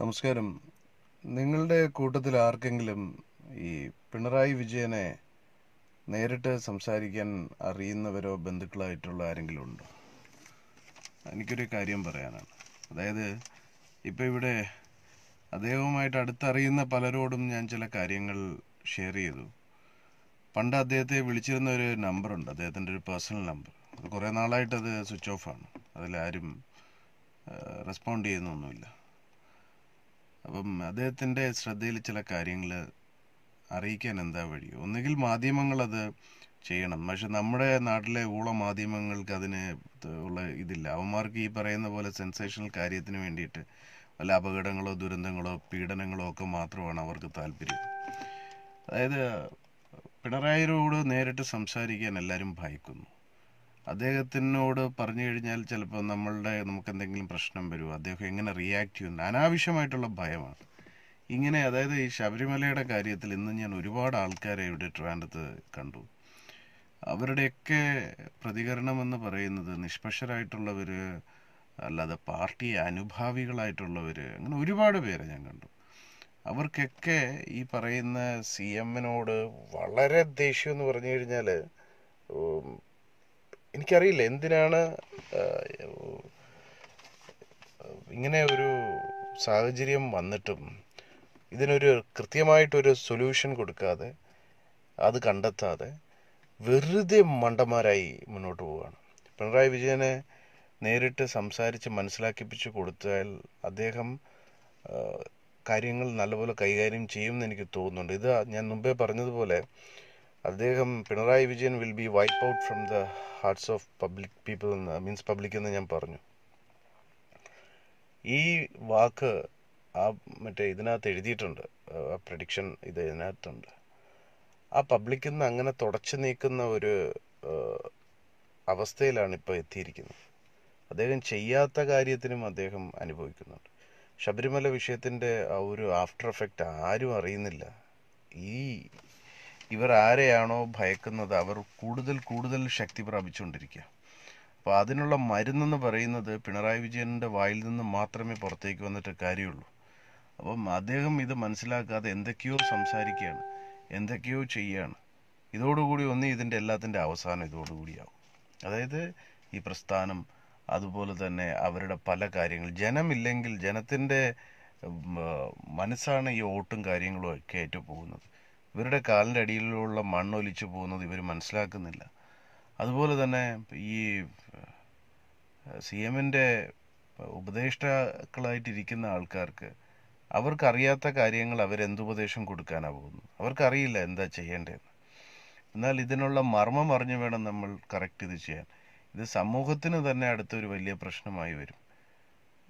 നമസ്കാരം നിങ്ങളുടെ കൂട്ടത്തിൽ ആർക്കെങ്കിലും ഈ പിണറായി വിജയനെ നേരിട്ട് സംസാരിക്കാൻ അറിയുന്നവരോ ബന്ധുക്കളായിട്ടുള്ള ആരെങ്കിലും ഉണ്ടോ എനിക്കൊരു കാര്യം പറയാനാണ് അതായത് ഇപ്പം ഇവിടെ അദ്ദേഹവുമായിട്ട് അടുത്തറിയുന്ന പലരോടും ഞാൻ ചില കാര്യങ്ങൾ ഷെയർ ചെയ്തു പണ്ട് അദ്ദേഹത്തെ വിളിച്ചിരുന്ന ഒരു നമ്പറുണ്ട് അദ്ദേഹത്തിൻ്റെ ഒരു പേഴ്സണൽ നമ്പർ അത് കുറേ നാളായിട്ടത് സ്വിച്ച് ഓഫാണ് അതിലാരും റെസ്പോണ്ട് ചെയ്യുന്നൊന്നുമില്ല അപ്പം അദ്ദേഹത്തിൻ്റെ ശ്രദ്ധയിൽ ചില കാര്യങ്ങൾ അറിയിക്കാൻ എന്താ വഴി ഒന്നുകിൽ മാധ്യമങ്ങളത് ചെയ്യണം പക്ഷെ നമ്മുടെ നാട്ടിലെ ഊള മാധ്യമങ്ങൾക്ക് അതിന് ഉള്ള ഇതില്ല അവന്മാർക്ക് ഈ പറയുന്ന പോലെ സെൻസേഷണൽ കാര്യത്തിന് വേണ്ടിയിട്ട് വല്ല അപകടങ്ങളോ ദുരന്തങ്ങളോ പീഡനങ്ങളോ ഒക്കെ മാത്രമാണ് അവർക്ക് താല്പര്യം അതായത് പിണറായിയോട് നേരിട്ട് സംസാരിക്കാൻ എല്ലാവരും ഭയക്കുന്നു അദ്ദേഹത്തിനോട് പറഞ്ഞു കഴിഞ്ഞാൽ ചിലപ്പോൾ നമ്മളുടെ നമുക്ക് എന്തെങ്കിലും പ്രശ്നം വരുമോ അദ്ദേഹം എങ്ങനെ റിയാക്ട് ചെയ്യുന്നു അനാവശ്യമായിട്ടുള്ള ഭയമാണ് ഇങ്ങനെ അതായത് ഈ ശബരിമലയുടെ കാര്യത്തിൽ ഇന്ന് ഞാൻ ഒരുപാട് ആൾക്കാരെ ഇവിടെ ട്രാൻഡത്ത് കണ്ടു അവരുടെയൊക്കെ പ്രതികരണം എന്ന് പറയുന്നത് നിഷ്പക്ഷരായിട്ടുള്ളവർ അല്ലാതെ പാർട്ടി അനുഭാവികളായിട്ടുള്ളവർ അങ്ങനെ ഒരുപാട് പേരെ ഞാൻ കണ്ടു അവർക്കൊക്കെ ഈ പറയുന്ന സി എമ്മിനോട് വളരെ ദേഷ്യം എന്ന് പറഞ്ഞു കഴിഞ്ഞാൽ എനിക്കറിയില്ല എന്തിനാണ് ഇങ്ങനെ ഒരു സാഹചര്യം വന്നിട്ടും ഇതിനൊരു കൃത്യമായിട്ടൊരു സൊല്യൂഷൻ കൊടുക്കാതെ അത് കണ്ടെത്താതെ വെറുതെ മണ്ടന്മാരായി മുന്നോട്ട് പോവുകയാണ് പിണറായി വിജയനെ നേരിട്ട് സംസാരിച്ച് മനസ്സിലാക്കിപ്പിച്ച് കൊടുത്താൽ അദ്ദേഹം കാര്യങ്ങൾ നല്ലപോലെ കൈകാര്യം ചെയ്യുമെന്ന് എനിക്ക് തോന്നുന്നുണ്ട് ഇത് ഞാൻ മുമ്പേ പറഞ്ഞതുപോലെ അദ്ദേഹം Pinarayi Vijayan will be wipe out from the hearts of public people എന്ന് മീൻസ് പബ്ലിക് എന്ന് ഞാൻ പറഞ്ഞു ഈ വാക്ക് ആ മറ്റേ ഇതിനകത്ത് എഴുതിയിട്ടുണ്ട് ആ പ്രഡിക്ഷൻ ഇത് ഇതിനകത്തുണ്ട് ആ പബ്ലിക്കിൽ നിന്ന് അങ്ങനെ തുടച്ചു നീക്കുന്ന ഒരു അവസ്ഥയിലാണ് ഇപ്പോൾ എത്തിയിരിക്കുന്നത് അദ്ദേഹം ചെയ്യാത്ത കാര്യത്തിനും അദ്ദേഹം അനുഭവിക്കുന്നുണ്ട് ശബരിമല വിഷയത്തിൻ്റെ ആ ഒരു ആഫ്റ്റർ എഫക്റ്റ് ആരും അറിയുന്നില്ല ഈ ഇവർ ആരെയാണോ ഭയക്കുന്നത് അവർ കൂടുതൽ കൂടുതൽ ശക്തി പ്രാപിച്ചുകൊണ്ടിരിക്കുക അപ്പോൾ അതിനുള്ള മരുന്നെന്ന് പറയുന്നത് പിണറായി വിജയൻ്റെ വായിൽ നിന്ന് മാത്രമേ പുറത്തേക്ക് വന്നിട്ട് കാര്യമുള്ളൂ അപ്പം അദ്ദേഹം ഇത് മനസ്സിലാക്കാതെ എന്തൊക്കെയോ സംസാരിക്കുകയാണ് എന്തൊക്കെയോ ചെയ്യുകയാണ് ഇതോടുകൂടി ഒന്ന് ഇതിൻ്റെ എല്ലാത്തിൻ്റെ അവസാനം ഇതോടുകൂടിയാവും അതായത് ഈ പ്രസ്ഥാനം അതുപോലെ തന്നെ അവരുടെ പല കാര്യങ്ങൾ ജനമില്ലെങ്കിൽ ജനത്തിൻ്റെ മനസ്സാണ് ഈ ഓട്ടും കാര്യങ്ങളും ഒക്കെ ഏറ്റു പോകുന്നത് ഇവരുടെ കാലിൻ്റെ അടിയിലുള്ള മണ്ണൊലിച്ചു പോകുന്നത് ഇവർ മനസ്സിലാക്കുന്നില്ല അതുപോലെ തന്നെ ഈ സി എമ്മിൻ്റെ ഉപദേഷ്ടാക്കളായിട്ടിരിക്കുന്ന ആൾക്കാർക്ക് അവർക്കറിയാത്ത കാര്യങ്ങൾ അവരെന്തുപദേശം കൊടുക്കാനാണ് പോകുന്നത് അവർക്കറിയില്ല എന്താ ചെയ്യേണ്ടതെന്ന് എന്നാൽ ഇതിനുള്ള മർമ്മം അറിഞ്ഞു വേണം നമ്മൾ കറക്റ്റ് ഇത് ചെയ്യാൻ ഇത് സമൂഹത്തിന് തന്നെ അടുത്തൊരു വലിയ പ്രശ്നമായി വരും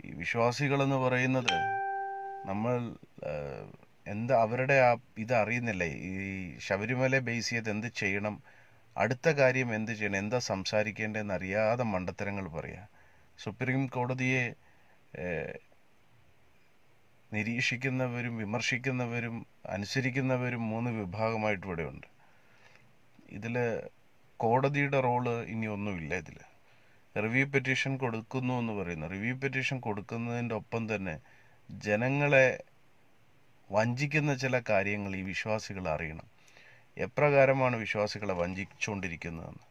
ഈ വിശ്വാസികളെന്ന് പറയുന്നത് നമ്മൾ എന്ത് അവരുടെ ആ അറിയുന്നില്ലേ ഈ ശബരിമല ബേസ് ചെയ്ത് എന്ത് ചെയ്യണം അടുത്ത കാര്യം എന്ത് ചെയ്യണം എന്താ സംസാരിക്കേണ്ടതെന്ന് അറിയാതെ മണ്ടത്തരങ്ങൾ പറയുക സുപ്രീം കോടതിയെ നിരീക്ഷിക്കുന്നവരും വിമർശിക്കുന്നവരും അനുസരിക്കുന്നവരും മൂന്ന് വിഭാഗമായിട്ട് ഉണ്ട് ഇതിൽ കോടതിയുടെ റോള് ഇനി ഒന്നുമില്ല ഇതിൽ റിവ്യൂ പെറ്റീഷൻ കൊടുക്കുന്നു എന്ന് പറയുന്നു റിവ്യൂ പെറ്റീഷൻ കൊടുക്കുന്നതിൻ്റെ ഒപ്പം തന്നെ ജനങ്ങളെ വഞ്ചിക്കുന്ന ചില കാര്യങ്ങൾ ഈ വിശ്വാസികൾ അറിയണം എപ്രകാരമാണ് വിശ്വാസികളെ വഞ്ചിച്ചുകൊണ്ടിരിക്കുന്നതെന്ന്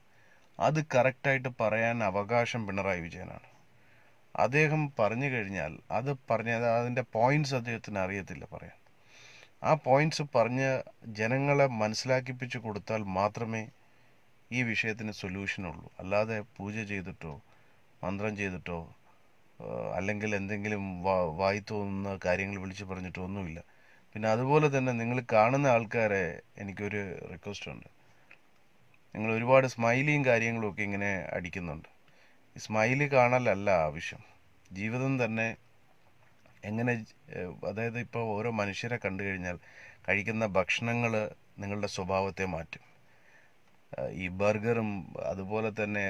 അത് കറക്റ്റായിട്ട് പറയാൻ അവകാശം പിണറായി വിജയനാണ് അദ്ദേഹം പറഞ്ഞു കഴിഞ്ഞാൽ അത് പറഞ്ഞ അതിൻ്റെ പോയിന്റ്സ് അദ്ദേഹത്തിന് അറിയത്തില്ല പറയാൻ ആ പോയിന്റ്സ് പറഞ്ഞ് ജനങ്ങളെ മനസ്സിലാക്കിപ്പിച്ച് കൊടുത്താൽ മാത്രമേ ഈ വിഷയത്തിന് സൊല്യൂഷനുള്ളൂ അല്ലാതെ പൂജ ചെയ്തിട്ടോ മന്ത്രം ചെയ്തിട്ടോ അല്ലെങ്കിൽ എന്തെങ്കിലും വായി തോന്നുന്ന കാര്യങ്ങൾ വിളിച്ചു പറഞ്ഞിട്ടോ ഒന്നുമില്ല പിന്നെ അതുപോലെ തന്നെ നിങ്ങൾ കാണുന്ന ആൾക്കാരെ എനിക്കൊരു റിക്വസ്റ്റ് ഉണ്ട് നിങ്ങൾ ഒരുപാട് സ്മൈലിയും കാര്യങ്ങളും ഒക്കെ ഇങ്ങനെ അടിക്കുന്നുണ്ട് ഈ കാണലല്ല ആവശ്യം ജീവിതം തന്നെ എങ്ങനെ അതായത് ഇപ്പോൾ ഓരോ മനുഷ്യരെ കണ്ടു കഴിഞ്ഞാൽ കഴിക്കുന്ന ഭക്ഷണങ്ങൾ നിങ്ങളുടെ സ്വഭാവത്തെ മാറ്റും ഈ ബർഗറും അതുപോലെ തന്നെ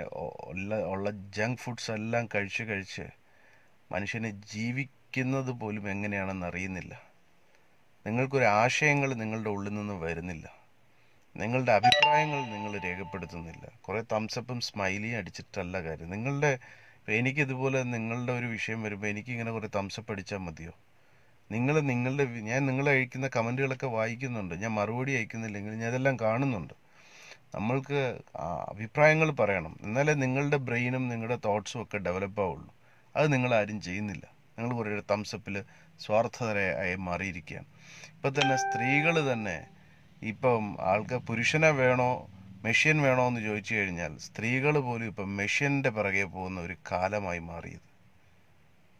ഉള്ള ഉള്ള ജങ്ക് ഫുഡ്സ് എല്ലാം കഴിച്ച് കഴിച്ച് മനുഷ്യനെ ജീവിക്കുന്നത് പോലും എങ്ങനെയാണെന്ന് അറിയുന്നില്ല നിങ്ങൾക്കൊരു ആശയങ്ങൾ നിങ്ങളുടെ ഉള്ളിൽ നിന്ന് വരുന്നില്ല നിങ്ങളുടെ അഭിപ്രായങ്ങൾ നിങ്ങൾ രേഖപ്പെടുത്തുന്നില്ല കുറേ തംസപ്പും സ്മൈലിയും അടിച്ചിട്ടല്ല കാര്യം നിങ്ങളുടെ എനിക്കിതുപോലെ നിങ്ങളുടെ ഒരു വിഷയം വരുമ്പോൾ എനിക്കിങ്ങനെ കുറേ തംസപ്പ് അടിച്ചാൽ മതിയോ നിങ്ങൾ നിങ്ങളുടെ ഞാൻ നിങ്ങൾ അയക്കുന്ന കമൻറ്റുകളൊക്കെ വായിക്കുന്നുണ്ട് ഞാൻ മറുപടി അയക്കുന്നില്ലെങ്കിൽ ഞാൻ ഇതെല്ലാം കാണുന്നുണ്ട് നമ്മൾക്ക് അഭിപ്രായങ്ങൾ പറയണം എന്നാലേ നിങ്ങളുടെ ബ്രെയിനും നിങ്ങളുടെ തോട്ട്സും ഒക്കെ ഡെവലപ്പ് ആവുള്ളൂ അത് നിങ്ങൾ ആരും ചെയ്യുന്നില്ല നിങ്ങൾ കുറേ തംസപ്പിൽ സ്വാർത്ഥതരായി മാറിയിരിക്കുകയാണ് ഇപ്പം തന്നെ സ്ത്രീകൾ തന്നെ ഇപ്പം ആൾക്കാർ പുരുഷനെ വേണോ മെഷീൻ വേണോ എന്ന് ചോദിച്ചു കഴിഞ്ഞാൽ സ്ത്രീകൾ പോലും ഇപ്പം മെഷീൻ്റെ പിറകെ പോകുന്ന ഒരു കാലമായി മാറിയത്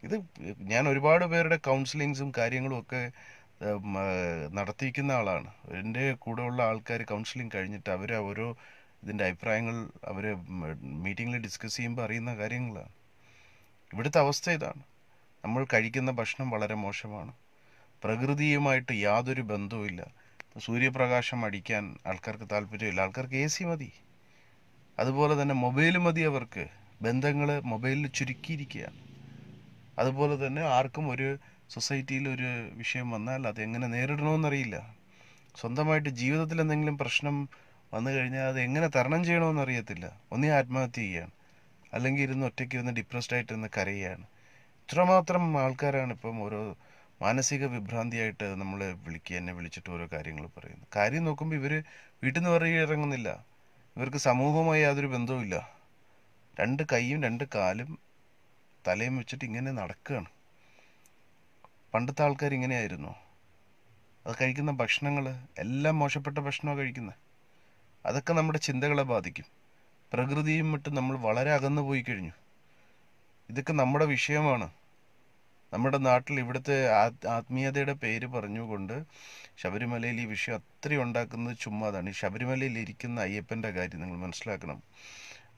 ഇത് ഞാൻ ഒരുപാട് പേരുടെ കൗൺസിലിങ്സും കാര്യങ്ങളും ഒക്കെ നടത്തിയിരിക്കുന്ന ആളാണ് എൻ്റെ കൂടെയുള്ള ആൾക്കാർ കൗൺസിലിംഗ് കഴിഞ്ഞിട്ട് അവർ ഓരോ ഇതിൻ്റെ അഭിപ്രായങ്ങൾ അവർ മീറ്റിങ്ങിൽ ഡിസ്കസ് ചെയ്യുമ്പോൾ അറിയുന്ന കാര്യങ്ങളാണ് ഇവിടുത്തെ അവസ്ഥ ഇതാണ് നമ്മൾ കഴിക്കുന്ന ഭക്ഷണം വളരെ മോശമാണ് പ്രകൃതിയുമായിട്ട് യാതൊരു ബന്ധവുമില്ല സൂര്യപ്രകാശം അടിക്കാൻ ആൾക്കാർക്ക് താല്പര്യമില്ല ആൾക്കാർക്ക് എ സി മതി അതുപോലെ തന്നെ മൊബൈൽ മതി അവർക്ക് ബന്ധങ്ങൾ മൊബൈലിൽ ചുരുക്കിയിരിക്കുകയാണ് അതുപോലെ തന്നെ ആർക്കും ഒരു സൊസൈറ്റിയിൽ ഒരു വിഷയം വന്നാൽ അതെങ്ങനെ നേരിടണമെന്നറിയില്ല സ്വന്തമായിട്ട് ജീവിതത്തിൽ എന്തെങ്കിലും പ്രശ്നം വന്നു കഴിഞ്ഞാൽ അത് എങ്ങനെ തരണം ചെയ്യണമെന്നറിയത്തില്ല ഒന്നേ ആത്മഹത്യ ചെയ്യുകയാണ് അല്ലെങ്കിൽ ഇരുന്ന് ഒറ്റയ്ക്ക് ഇരുന്ന് ഡിപ്രസ്ഡ് ഇരുന്ന് കരയുകയാണ് എത്രമാത്രം ആൾക്കാരാണ് ഇപ്പം ഓരോ മാനസിക വിഭ്രാന്തിയായിട്ട് നമ്മളെ വിളിക്കുക എന്നെ വിളിച്ചിട്ട് ഓരോ കാര്യങ്ങൾ പറയുന്നു കാര്യം നോക്കുമ്പോൾ ഇവർ വീട്ടിൽ നിന്ന് പറയുക ഇറങ്ങുന്നില്ല ഇവർക്ക് സമൂഹവുമായി യാതൊരു ബന്ധവുമില്ല രണ്ട് കൈയും രണ്ട് കാലും തലയും വെച്ചിട്ട് ഇങ്ങനെ നടക്കുകയാണ് പണ്ടത്തെ ആൾക്കാർ ഇങ്ങനെയായിരുന്നു അത് കഴിക്കുന്ന ഭക്ഷണങ്ങൾ എല്ലാം മോശപ്പെട്ട ഭക്ഷണമാണ് കഴിക്കുന്നത് അതൊക്കെ നമ്മുടെ ചിന്തകളെ ബാധിക്കും പ്രകൃതിയും വിട്ട് നമ്മൾ വളരെ അകന്നു പോയി കഴിഞ്ഞു ഇതൊക്കെ നമ്മുടെ വിഷയമാണ് നമ്മുടെ നാട്ടിൽ ഇവിടുത്തെ ആത്മീയതയുടെ പേര് പറഞ്ഞുകൊണ്ട് ശബരിമലയിൽ ഈ വിഷയം അത്രയും ഉണ്ടാക്കുന്നത് ചുമ്മാതാണ് ഈ ശബരിമലയിൽ ഇരിക്കുന്ന അയ്യപ്പൻ്റെ കാര്യം നിങ്ങൾ മനസ്സിലാക്കണം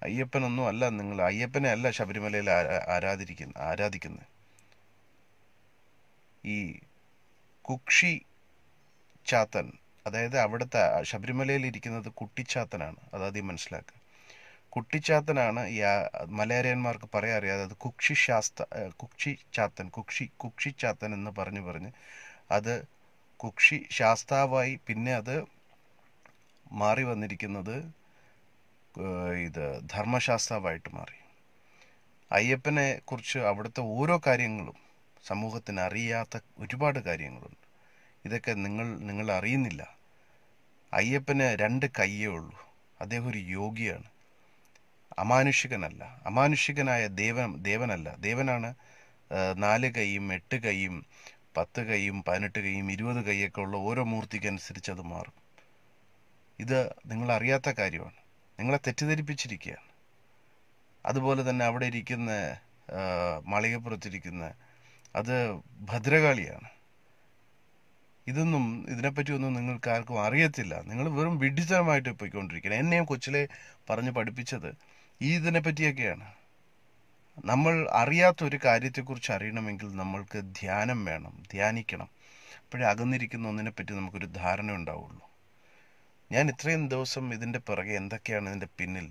അയ്യപ്പനൊന്നും അല്ല നിങ്ങൾ അയ്യപ്പനെ അല്ല ശബരിമലയിൽ ആരാധിക്കുന്ന ആരാധിക്കുന്നത് ഈ കുക്ഷി ചാത്തൻ അതായത് അവിടുത്തെ ശബരിമലയിൽ ഇരിക്കുന്നത് കുട്ടിച്ചാത്തനാണ് അതാദ്യം മനസ്സിലാക്കുക കുട്ടിച്ചാത്തനാണ് ഈ മലയാളിയന്മാർക്ക് പറയാൻ അറിയാതെ അത് കുക്ഷി ശാസ്ത്ര കുക്ഷി ചാത്തൻ കുക്ഷി കുക്ഷി ചാത്തൻ എന്ന് പറഞ്ഞു പറഞ്ഞ് അത് കുക്ഷി ശാസ്താവായി പിന്നെ അത് മാറി വന്നിരിക്കുന്നത് ഇത് ധർമ്മശാസ്താവായിട്ട് മാറി അയ്യപ്പനെ കുറിച്ച് അവിടുത്തെ ഓരോ കാര്യങ്ങളും സമൂഹത്തിന് അറിയാത്ത ഒരുപാട് കാര്യങ്ങളുണ്ട് ഇതൊക്കെ നിങ്ങൾ നിങ്ങൾ അറിയുന്നില്ല അയ്യപ്പന് രണ്ട് കയ്യേ ഉള്ളൂ അദ്ദേഹം ഒരു യോഗിയാണ് അമാനുഷികനല്ല അമാനുഷികനായ ദേവൻ ദേവനല്ല ദേവനാണ് നാല് കൈയും എട്ട് കൈയും പത്ത് കൈയും പതിനെട്ട് കൈയും ഇരുപത് കൈയൊക്കെ ഉള്ള ഓരോ മൂർത്തിക്കനുസരിച്ച് അത് മാറും ഇത് നിങ്ങൾ അറിയാത്ത കാര്യമാണ് നിങ്ങളെ തെറ്റിദ്ധരിപ്പിച്ചിരിക്കുകയാണ് അതുപോലെ തന്നെ അവിടെ ഇരിക്കുന്ന മാളികപ്പുറത്തിരിക്കുന്ന അത് ഭദ്രകാളിയാണ് ഇതൊന്നും ഇതിനെപ്പറ്റി ഒന്നും നിങ്ങൾക്ക് ആർക്കും അറിയത്തില്ല നിങ്ങൾ വെറും വിഡിത്തരമായിട്ട് പോയിക്കൊണ്ടിരിക്കണം എന്നെയും കൊച്ചിലെ പറഞ്ഞ് പഠിപ്പിച്ചത് ഈ ഇതിനെ പറ്റിയൊക്കെയാണ് നമ്മൾ അറിയാത്ത ഒരു കാര്യത്തെക്കുറിച്ച് അറിയണമെങ്കിൽ നമ്മൾക്ക് ധ്യാനം വേണം ധ്യാനിക്കണം അപ്പോഴേ അകന്നിരിക്കുന്ന ഒന്നിനെപ്പറ്റി നമുക്കൊരു ധാരണ ഉണ്ടാവുള്ളൂ ഞാൻ ഇത്രയും ദിവസം ഇതിൻ്റെ പിറകെ എന്തൊക്കെയാണ് ഇതിൻ്റെ പിന്നിൽ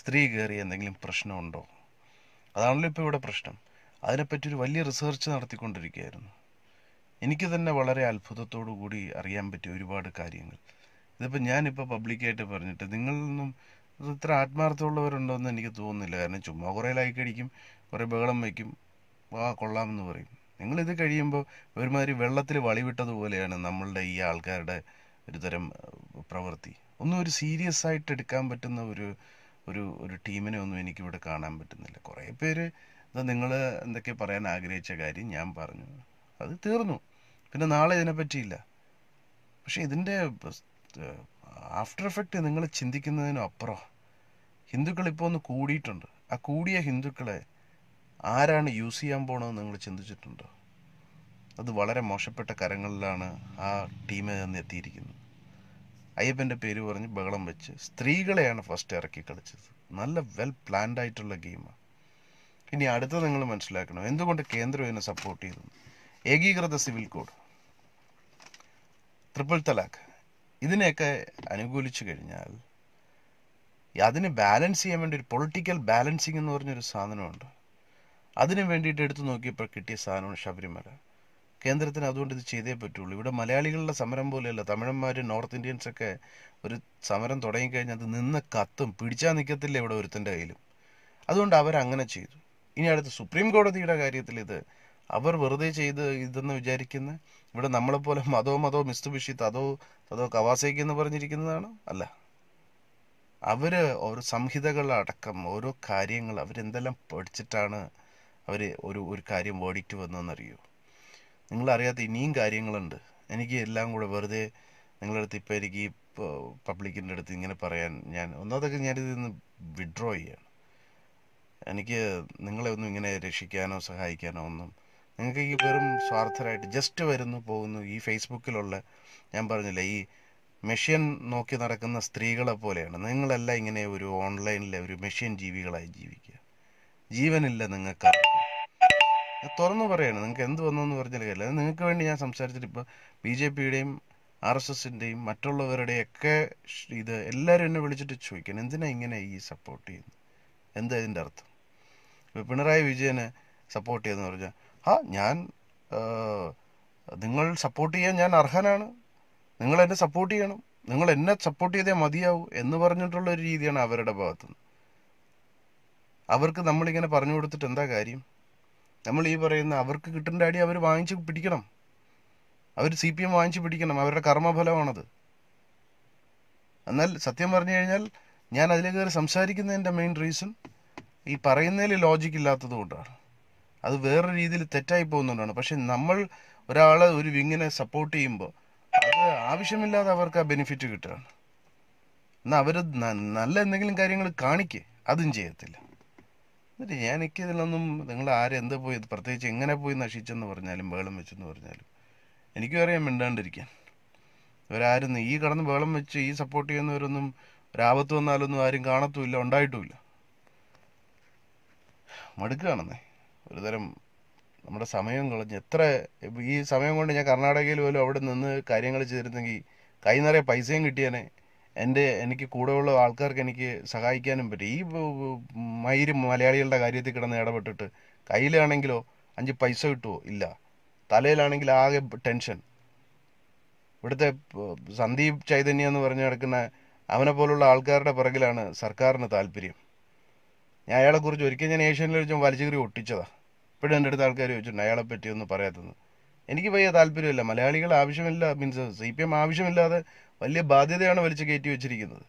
സ്ത്രീ കയറി എന്തെങ്കിലും പ്രശ്നമുണ്ടോ അതാണല്ലോ ഇപ്പോൾ ഇവിടെ പ്രശ്നം അതിനെപ്പറ്റി ഒരു വലിയ റിസർച്ച് നടത്തിക്കൊണ്ടിരിക്കുകയായിരുന്നു എനിക്ക് തന്നെ വളരെ അത്ഭുതത്തോടു കൂടി അറിയാൻ പറ്റിയ ഒരുപാട് കാര്യങ്ങൾ ഇതിപ്പോൾ ഞാനിപ്പോൾ പബ്ലിക്കായിട്ട് പറഞ്ഞിട്ട് നിങ്ങളൊന്നും ഇത്ര ആത്മാർത്ഥമുള്ളവരുണ്ടോയെന്ന് എനിക്ക് തോന്നുന്നില്ല കാരണം ചുമ്മാ കുറേ ലൈക്ക് അടിക്കും കുറേ ബഹളം വയ്ക്കും ആ കൊള്ളാമെന്ന് പറയും നിങ്ങളിത് കഴിയുമ്പോൾ ഒരുമാതിരി വെള്ളത്തിൽ വളിവിട്ടതുപോലെയാണ് നമ്മളുടെ ഈ ആൾക്കാരുടെ ഒരു തരം പ്രവൃത്തി ഒന്നും ഒരു സീരിയസ് ആയിട്ട് എടുക്കാൻ പറ്റുന്ന ഒരു ഒരു ഒരു ടീമിനെ ഒന്നും എനിക്കിവിടെ കാണാൻ പറ്റുന്നില്ല കുറേ പേര് ഇത് നിങ്ങൾ എന്തൊക്കെ പറയാൻ ആഗ്രഹിച്ച കാര്യം ഞാൻ പറഞ്ഞു അത് തീർന്നു പിന്നെ നാളെ ഇതിനെ പറ്റിയില്ല പക്ഷെ ഇതിൻ്റെ ആഫ്റ്റർ എഫക്റ്റ് നിങ്ങൾ ചിന്തിക്കുന്നതിനപ്പുറം ഹിന്ദുക്കൾ ഇപ്പോൾ ഒന്ന് കൂടിയിട്ടുണ്ട് ആ കൂടിയ ഹിന്ദുക്കളെ ആരാണ് യൂസ് ചെയ്യാൻ പോകണമെന്ന് നിങ്ങൾ ചിന്തിച്ചിട്ടുണ്ടോ അത് വളരെ മോശപ്പെട്ട കരങ്ങളിലാണ് ആ ടീമിൽ നിന്ന് എത്തിയിരിക്കുന്നത് അയ്യപ്പൻ്റെ പേര് പറഞ്ഞ് ബഹളം വെച്ച് സ്ത്രീകളെയാണ് ഫസ്റ്റ് ഇറക്കി കളിച്ചത് നല്ല വെൽ പ്ലാൻഡ് ആയിട്ടുള്ള ഗെയിമാണ് ഇനി അടുത്ത നിങ്ങൾ മനസ്സിലാക്കണം എന്തുകൊണ്ട് കേന്ദ്രം ഇതിനെ സപ്പോർട്ട് ചെയ്തു ഏകീകൃത സിവിൽ കോഡ് ട്രിപ്പിൾ തലാഖ് ഇതിനെയൊക്കെ അനുകൂലിച്ചു കഴിഞ്ഞാൽ അതിനെ ബാലൻസ് ചെയ്യാൻ വേണ്ടി ഒരു പൊളിറ്റിക്കൽ ബാലൻസിങ് എന്ന് പറഞ്ഞൊരു സാധനമുണ്ട് അതിനു വേണ്ടിയിട്ട് എടുത്തു നോക്കിയപ്പോൾ കിട്ടിയ സാധനമാണ് ശബരിമല കേന്ദ്രത്തിന് അതുകൊണ്ട് ഇത് ചെയ്തേ പറ്റുള്ളൂ ഇവിടെ മലയാളികളുടെ സമരം പോലെയല്ല തമിഴന്മാർ നോർത്ത് ഇന്ത്യൻസൊക്കെ ഒരു സമരം തുടങ്ങിക്കഴിഞ്ഞാൽ അത് നിന്ന് കത്തും പിടിച്ചാൽ നിൽക്കത്തില്ല ഇവിടെ ഒരുത്തൻ്റെ കയ്യിലും അതുകൊണ്ട് അവരങ്ങനെ ചെയ്തു ഇനി അടുത്ത് സുപ്രീം കോടതിയുടെ കാര്യത്തിൽ ഇത് അവർ വെറുതെ ചെയ്ത് ഇതെന്ന് വിചാരിക്കുന്ന ഇവിടെ നമ്മളെപ്പോലെ മതോ മതോ മിസ്തു ബിഷി തതോ തതോ കവാസേക്ക് എന്ന് പറഞ്ഞിരിക്കുന്നതാണ് അല്ല അവര് ഓരോ സംഹിതകളടക്കം ഓരോ കാര്യങ്ങൾ അവരെന്തെല്ലാം പഠിച്ചിട്ടാണ് അവർ ഒരു ഒരു കാര്യം വേടിറ്റ് വന്നതെന്നറിയോ നിങ്ങളറിയാത്ത ഇനിയും കാര്യങ്ങളുണ്ട് എനിക്ക് എല്ലാം കൂടെ വെറുതെ നിങ്ങളുടെ അടുത്ത് ഇപ്പോൾ എനിക്ക് ഈ പബ്ലിക്കിൻ്റെ അടുത്ത് ഇങ്ങനെ പറയാൻ ഞാൻ ഒന്നാമതൊക്കെ ഞാനിതിൽ നിന്ന് വിഡ്രോ ചെയ്യാണ് എനിക്ക് നിങ്ങളെ ഒന്നും ഇങ്ങനെ രക്ഷിക്കാനോ സഹായിക്കാനോ ഒന്നും നിങ്ങൾക്ക് ഈ വെറും സ്വാർത്ഥരായിട്ട് ജസ്റ്റ് വരുന്നു പോകുന്നു ഈ ഫേസ്ബുക്കിലുള്ള ഞാൻ പറഞ്ഞില്ലേ ഈ മെഷീൻ നോക്കി നടക്കുന്ന സ്ത്രീകളെ പോലെയാണ് നിങ്ങളെല്ലാം ഇങ്ങനെ ഒരു ഓൺലൈനിലെ ഒരു മെഷീൻ ജീവികളായി ജീവിക്കുക ജീവനില്ല നിങ്ങൾക്ക് തുറന്നു പറയാണ് നിങ്ങൾക്ക് എന്ത് വന്നെന്ന് പറഞ്ഞാൽ കാര്യമില്ല നിങ്ങൾക്ക് വേണ്ടി ഞാൻ സംസാരിച്ചിട്ട് ഇപ്പോൾ ബി ജെ പിയുടെയും ആർ എസ് എസിൻ്റെയും മറ്റുള്ളവരുടെയൊക്കെ ഇത് എല്ലാവരും എന്നെ വിളിച്ചിട്ട് ചോദിക്കണം എന്തിനാ ഇങ്ങനെ ഈ സപ്പോർട്ട് ചെയ്യുന്നത് എന്താ ഇതിൻ്റെ അർത്ഥം ഇപ്പോൾ പിണറായി വിജയനെ സപ്പോർട്ട് ചെയ്യുന്നു പറഞ്ഞാൽ ആ ഞാൻ നിങ്ങൾ സപ്പോർട്ട് ചെയ്യാൻ ഞാൻ അർഹനാണ് നിങ്ങൾ എന്നെ സപ്പോർട്ട് ചെയ്യണം നിങ്ങൾ എന്നെ സപ്പോർട്ട് ചെയ്തേ മതിയാവൂ എന്ന് പറഞ്ഞിട്ടുള്ള ഒരു രീതിയാണ് അവരുടെ ഭാഗത്തുനിന്ന് അവർക്ക് നമ്മളിങ്ങനെ പറഞ്ഞു കൊടുത്തിട്ട് എന്താ കാര്യം നമ്മൾ ഈ പറയുന്ന അവർക്ക് കിട്ടേണ്ട അടി അവർ വാങ്ങിച്ച് പിടിക്കണം അവർ സി പി എം വാങ്ങിച്ച് പിടിക്കണം അവരുടെ കർമ്മഫലമാണത് എന്നാൽ സത്യം പറഞ്ഞു കഴിഞ്ഞാൽ ഞാൻ അതിലേക്ക് കയറി സംസാരിക്കുന്നതിൻ്റെ മെയിൻ റീസൺ ഈ പറയുന്നതിൽ ലോജിക് ഇല്ലാത്തത് കൊണ്ടാണ് അത് വേറെ രീതിയിൽ തെറ്റായി പോകുന്നുണ്ടാണ് പക്ഷെ നമ്മൾ ഒരാളെ ഒരു വിങ്ങിനെ സപ്പോർട്ട് ചെയ്യുമ്പോൾ അത് ആവശ്യമില്ലാതെ അവർക്ക് ആ ബെനിഫിറ്റ് കിട്ടുകയാണ് എന്നാൽ അവർ നല്ല എന്തെങ്കിലും കാര്യങ്ങൾ കാണിക്കേ അതും ചെയ്യത്തില്ല എന്നിട്ട് ഞാൻ എനിക്കിതിലൊന്നും നിങ്ങൾ ആരെന്ത് പോയി പ്രത്യേകിച്ച് എങ്ങനെ പോയി നശിച്ചെന്ന് പറഞ്ഞാലും ബഹളം വെച്ചെന്ന് പറഞ്ഞാലും എനിക്കും അറിയാം മിണ്ടാണ്ടിരിക്കാൻ ഇവരാരും ഈ കടന്ന് ബഹളം വെച്ച് ഈ സപ്പോർട്ട് ചെയ്യുന്നവരൊന്നും ഒരാപത്ത് വന്നാലൊന്നും ആരും കാണത്തുമില്ല ഉണ്ടായിട്ടുമില്ല മടുക്കുകയാണെന്നേ ഒരുതരം നമ്മുടെ സമയം കളഞ്ഞ് എത്ര ഈ സമയം കൊണ്ട് ഞാൻ കർണാടകയിൽ പോലും അവിടെ നിന്ന് കാര്യങ്ങൾ ചെയ്തിരുന്നെങ്കിൽ കൈ നിറയെ പൈസയും കിട്ടിയേനെ എൻ്റെ എനിക്ക് കൂടെയുള്ള ആൾക്കാർക്ക് എനിക്ക് സഹായിക്കാനും പറ്റും ഈ മയിര് മലയാളികളുടെ കാര്യത്തിൽ കിടന്ന് ഇടപെട്ടിട്ട് കയ്യിലാണെങ്കിലോ അഞ്ച് പൈസ കിട്ടുമോ ഇല്ല തലയിലാണെങ്കിൽ ആകെ ടെൻഷൻ ഇവിടുത്തെ സന്ദീപ് ചൈതന്യ എന്ന് പറഞ്ഞു കിടക്കുന്ന അവനെ പോലുള്ള ആൾക്കാരുടെ പിറകിലാണ് സർക്കാരിന് താല്പര്യം ഞാൻ അയാളെക്കുറിച്ച് ഒരിക്കലും ഞാൻ ഏഷ്യനിൽ വെച്ച് വലിച്ചുകറി ഒട്ടിച്ചതാ ഇപ്പോഴും എൻ്റെ അടുത്ത് ആൾക്കാർ ചോദിച്ചിട്ടുണ്ട് അയാളെ പറ്റിയൊന്നും ഒന്നും എനിക്ക് വലിയ താല്പര്യമില്ല മലയാളികൾ ആവശ്യമില്ല മീൻസ് സി പി എം ആവശ്യമില്ലാതെ വലിയ ബാധ്യതയാണ് വലിച്ചു കയറ്റി വെച്ചിരിക്കുന്നത്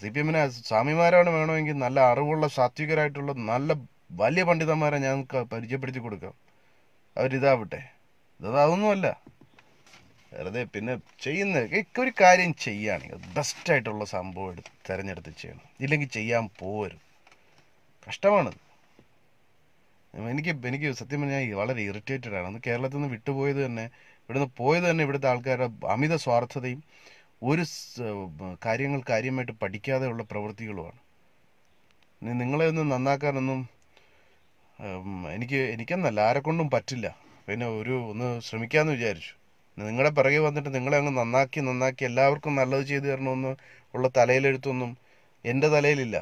സി പി എമ്മിന് സ്വാമിമാരാണ് വേണമെങ്കിൽ നല്ല അറിവുള്ള സാത്വികരായിട്ടുള്ള നല്ല വലിയ പണ്ഡിതന്മാരെ ഞാൻ പരിചയപ്പെടുത്തി കൊടുക്കാം അവരിതാവട്ടെ ഇതൊന്നുമല്ല വെറുതെ പിന്നെ ചെയ്യുന്ന ഒരു കാര്യം ചെയ്യുകയാണെങ്കിൽ ബെസ്റ്റായിട്ടുള്ള സംഭവം എടുത്ത് തിരഞ്ഞെടുത്ത് ചെയ്യണം ഇല്ലെങ്കിൽ ചെയ്യാൻ പോകരുത് കഷ്ടമാണ് എനിക്ക് എനിക്ക് സത്യം പറഞ്ഞാൽ വളരെ ഇറിറ്റേറ്റഡ് ആണ് അന്ന് കേരളത്തിൽ നിന്ന് വിട്ടുപോയത് തന്നെ ഇവിടുന്ന് പോയത് തന്നെ ഇവിടുത്തെ ആൾക്കാരുടെ അമിത സ്വാർത്ഥതയും ഒരു കാര്യങ്ങൾ കാര്യമായിട്ട് പഠിക്കാതെയുള്ള പ്രവൃത്തികളുമാണ് ഇനി നിങ്ങളെ ഒന്ന് നന്നാക്കാനൊന്നും എനിക്ക് എനിക്കെന്നല്ല ആരെക്കൊണ്ടും പറ്റില്ല പിന്നെ ഒരു ഒന്ന് ശ്രമിക്കാമെന്ന് വിചാരിച്ചു നിങ്ങളുടെ പിറകെ വന്നിട്ട് നിങ്ങളെ അങ്ങ് നന്നാക്കി നന്നാക്കി എല്ലാവർക്കും നല്ലത് ചെയ്തു തരണമെന്ന് ഉള്ള തലയിലെഴുത്തൊന്നും എൻ്റെ തലയിലില്ല